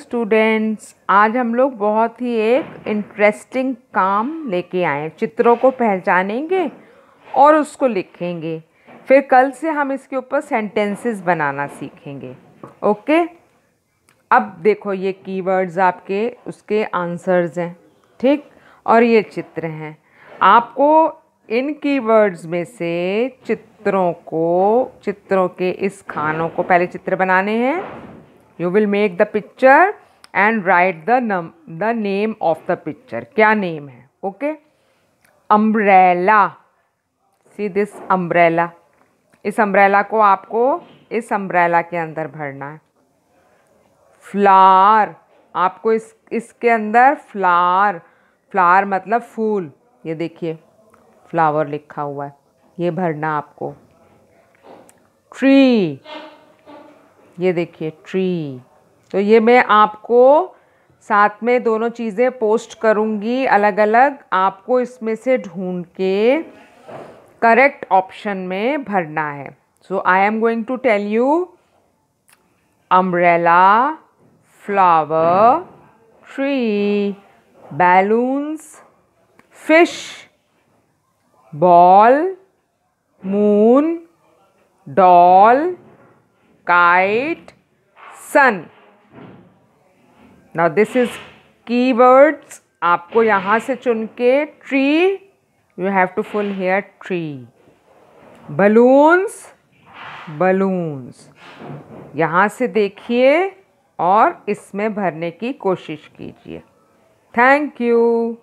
students आज हम लोग बहुत ही एक इंटरेस्टिंग काम लेके आए चित्रों को पहचानेंगे और उसको लिखेंगे फिर कल से हम इसके ऊपर सेंटेंसेस बनाना सीखेंगे ओके अब देखो ये कीवर्ड्स आपके उसके आंसर्स हैं ठीक और ये चित्र हैं आपको इन कीवर्ड्स में से चित्रों को चित्रों के इस खानों को पहले चित्र बनाने हैं you will make the picture and write the name the name of the picture क्या नेम है okay umbrella see this umbrella इस अम्ब्रेला को आपको इस अम्ब्रेला के अंदर भरना है फ्लार आपको इस इसके अंदर फ्लार फ्लार मतलब फूल ये देखिए फ्लावर लिखा हुआ है ये भरना आपको ट्री ये देखिए ट्री तो ये मैं आपको साथ में दोनों चीज़ें पोस्ट करूँगी अलग अलग आपको इसमें से ढूंढ के करेक्ट ऑप्शन में भरना है so I am going to tell you umbrella flower tree balloons fish ball moon doll kite, sun now this is keywords आपको यहाँ से चुन के tree you have to full here tree balloons balloons यहाँ से देखिए और इसमें भरने की कोशिश कीजिए थैंक यू